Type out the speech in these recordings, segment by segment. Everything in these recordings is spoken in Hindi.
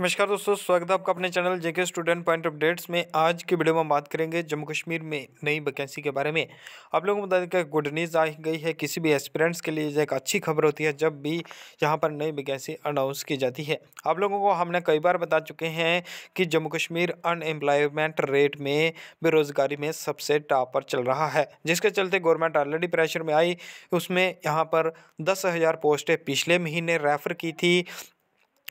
नमस्कार दोस्तों स्वागत है आपका अपने channel J K student point updates में आज की वीडियो में बात करेंगे जम्मू कश्मीर में नई वैकेंसी के बारे में आप लोगों को बता दें कि गुड न्यूज़ आ गई है किसी भी एस्पिरेंट्स के लिए एक अच्छी खबर होती है जब भी यहां पर नई वैकेंसी अनाउंस की जाती है आप लोगों को हमने कई बार बता चुके हैं कि जम्मू कश्मीर अनएम्प्लॉयमेंट रेट में बेरोज़गारी में सबसे टॉप पर चल रहा है जिसके चलते गवर्नमेंट ऑलरेडी प्रेशर में आई उसमें यहाँ पर दस पोस्टें पिछले महीने रेफ़र की थी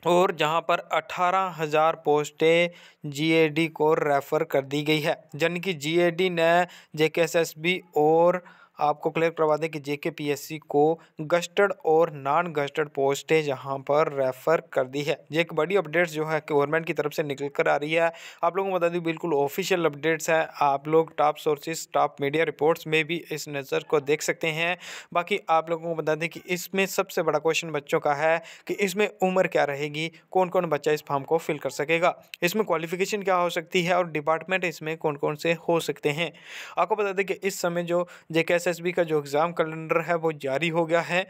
और जहां पर अठारह हज़ार पोस्टें जीएडी को रेफ़र कर दी गई है जन कि जीएडी ने जेकेएसएसबी और आपको क्लियर करवा दें कि जेके पीएससी को गस्टर्ड और नॉन गस्टड पोस्टें यहाँ पर रेफर कर दी है ये एक बड़ी अपडेट्स जो है गवर्नमेंट की तरफ से निकल कर आ रही है आप लोगों को बता दूँ बिल्कुल ऑफिशियल अपडेट्स हैं आप लोग top sources top media reports में भी इस नज़र को देख सकते हैं बाकी आप लोगों को बता दें कि इसमें सबसे बड़ा क्वेश्चन बच्चों का है कि इसमें उम्र क्या रहेगी कौन कौन बच्चा इस फॉर्म को फिल कर सकेगा इसमें क्वालिफिकेशन क्या हो सकती है और डिपार्टमेंट इसमें कौन कौन से हो सकते हैं आपको बता दें कि इस समय जो जे एसएसबी का जो एग्ज़ाम कैलेंडर है वो जारी हो गया है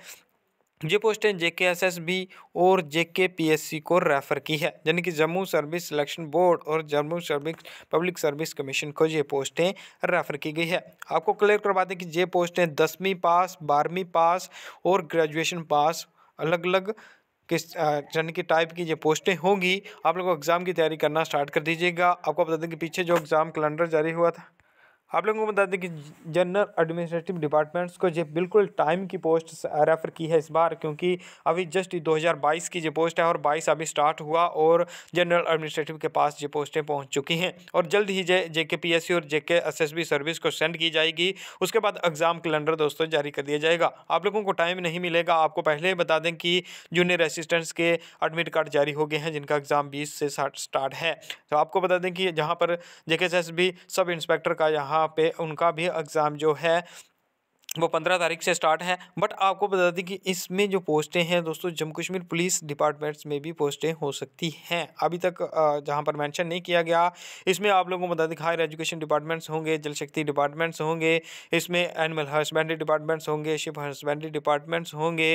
ये पोस्टें जे के एस एस बी और जे के पी एस सी को रेफ़र की है यानी कि जम्मू सर्विस सिलेक्शन बोर्ड और Jammu service public service commission को ये पोस्टें रेफ़र की गई है आपको क्लियर करवा दें कि ये पोस्टें दसवीं पास बारहवीं पास और ग्रेजुएशन पास अलग अलग किस यानी कि टाइप की जो पोस्टें होंगी आप लोगों को एग्ज़ाम की तैयारी करना स्टार्ट कर दीजिएगा आपको बता दें कि पीछे जो एग्ज़ाम कैलेंडर जारी हुआ था आप लोगों को बता दें कि जनरल एडमिनिस्ट्रेटिव डिपार्टमेंट्स को जो बिल्कुल टाइम की पोस्ट रेफ़र की है इस बार क्योंकि अभी जस्ट 2022 की जो पोस्ट है और 22 अभी स्टार्ट हुआ और जनरल एडमिनिस्ट्रेटिव के पास जो पोस्टें पहुंच चुकी हैं और जल्द ही जे जे के पी एस सी और J K S S B service को सेंड की जाएगी उसके बाद एग्ज़ाम कैलेंडर दोस्तों जारी कर दिया जाएगा आप लोगों को टाइम नहीं मिलेगा आपको पहले ही बता दें कि जूनियर असिस्टेंट्स के एडमिट कार्ड जारी हो गए हैं जिनका एग्ज़ाम बीस से स्टार्ट है तो आपको बता दें कि जहाँ पर J K S S B sub inspector का यहाँ यहाँ पे उनका भी एग्ज़ाम जो है वो पंद्रह तारीख से स्टार्ट है बट आपको बता दें कि इसमें जो पोस्टें हैं दोस्तों जम्मू कश्मीर पुलिस डिपार्टमेंट्स में भी पोस्टें हो सकती हैं अभी तक जहां पर मेंशन नहीं किया गया इसमें आप लोगों को बता दें हायर एजुकेशन डिपार्टमेंट्स होंगे जल शक्ति डिपार्टमेंट्स होंगे इसमें एनिमल हस्बेंड्री डिपार्टमेंट्स होंगे शिप हस्बेंड्री डिपार्टमेंट्स होंगे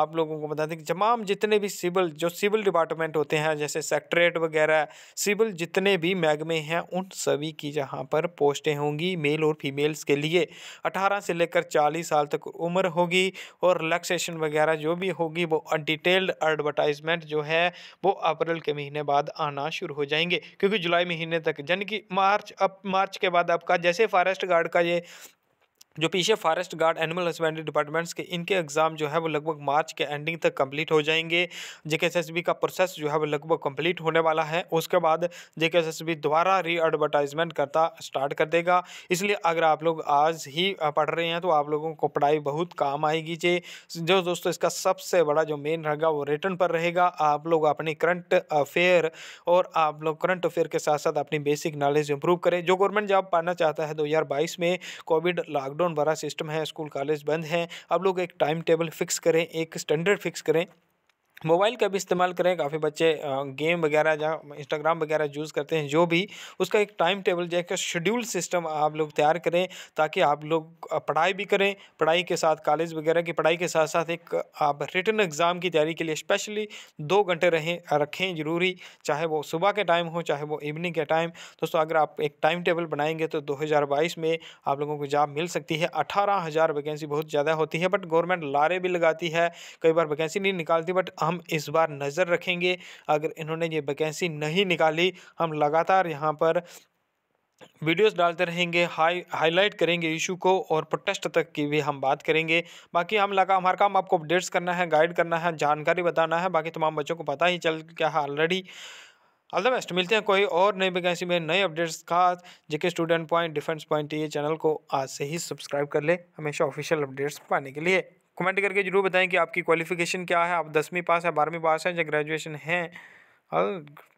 आप लोगों को बता दें कि तमाम जितने भी सिविल जो सिविल डिपार्टमेंट होते हैं जैसे सेक्ट्रेट वगैरह सिविल जितने भी महकमे हैं उन सभी की जहाँ पर पोस्टें होंगी मेल और फीमेल्स के लिए अठारह से लेकर 40 साल तक उम्र होगी और रिलैक्सेशन वगैरह जो भी होगी वो डिटेल्ड एडवर्टाइजमेंट जो है वो अप्रैल के महीने बाद आना शुरू हो जाएंगे क्योंकि जुलाई महीने तक यानी कि मार्च अब मार्च के बाद आपका जैसे फॉरेस्ट गार्ड का ये जो पीछे forest guard animal husbandry departments के इनके एग्ज़ाम जो है वो लगभग मार्च के एंडिंग तक कंप्लीट हो जाएंगे जेके का प्रोसेस जो है वो लगभग कंप्लीट होने वाला है उसके बाद जे दोबारा री एडवर्टाइजमेंट करता स्टार्ट कर देगा इसलिए अगर आप लोग आज ही पढ़ रहे हैं तो आप लोगों को पढ़ाई बहुत काम आएगी जे जो दोस्तों इसका सबसे बड़ा जो मेन रहेगा वो रिटर्न पर रहेगा आप लोग अपनी करंट अफेयर और आप लोग करंट अफेयर के साथ साथ अपनी बेसिक नॉलेज इंप्रूव करें जो गवर्नमेंट जॉब पाना चाहता है दो में कोविड लॉकडाउन लॉकडाउन भरा सिस्टम है स्कूल कॉलेज बंद हैं आप लोग एक टाइम टेबल फिक्स करें एक स्टैंडर्ड फिक्स करें मोबाइल का भी इस्तेमाल करें काफ़ी बच्चे गेम वगैरह जहाँ इंस्टाग्राम वगैरह यूज़ करते हैं जो भी उसका एक टाइम टेबल जैसे शेड्यूल सिस्टम आप लोग तैयार करें ताकि आप लोग पढ़ाई भी करें पढ़ाई के साथ कॉलेज वगैरह की पढ़ाई के साथ साथ एक आप रिटर्न एग्ज़ाम की तैयारी के लिए स्पेशली दो घंटे रहें रखें ज़रूरी चाहे वो सुबह के टाइम हो चाहे वो इवनिंग के टाइम दोस्तों अगर आप एक टाइम टेबल बनाएंगे तो दो में आप लोगों को जॉब मिल सकती है अठारह वैकेंसी बहुत ज़्यादा होती है बट गवर्नमेंट लारे भी लगाती है कई बार वैकेंसी नहीं निकालती बट हम हम इस बार नज़र रखेंगे अगर इन्होंने ये वैकेंसी नहीं निकाली हम लगातार यहाँ पर वीडियोस डालते रहेंगे हाई हाईलाइट करेंगे इशू को और प्रोटेस्ट तक की भी हम बात करेंगे बाकी हम लगा हमारा काम आपको अपडेट्स करना है गाइड करना है जानकारी बताना है बाकी तमाम बच्चों को पता ही चल क्या है ऑलरेडी ऑल द बेस्ट मिलते हैं कोई और नई वैकेंसी में नए अपडेट्स का J K student point defence point ये चैनल को आज से ही सब्सक्राइब कर ले हमेशा ऑफिशियल अपडेट्स पाने के लिए कमेंट करके ज़रूर बताएं कि आपकी क्वालिफ़िकेशन क्या है आप दसवीं पास है बारहवीं पास है या ग्रेजुएशन है और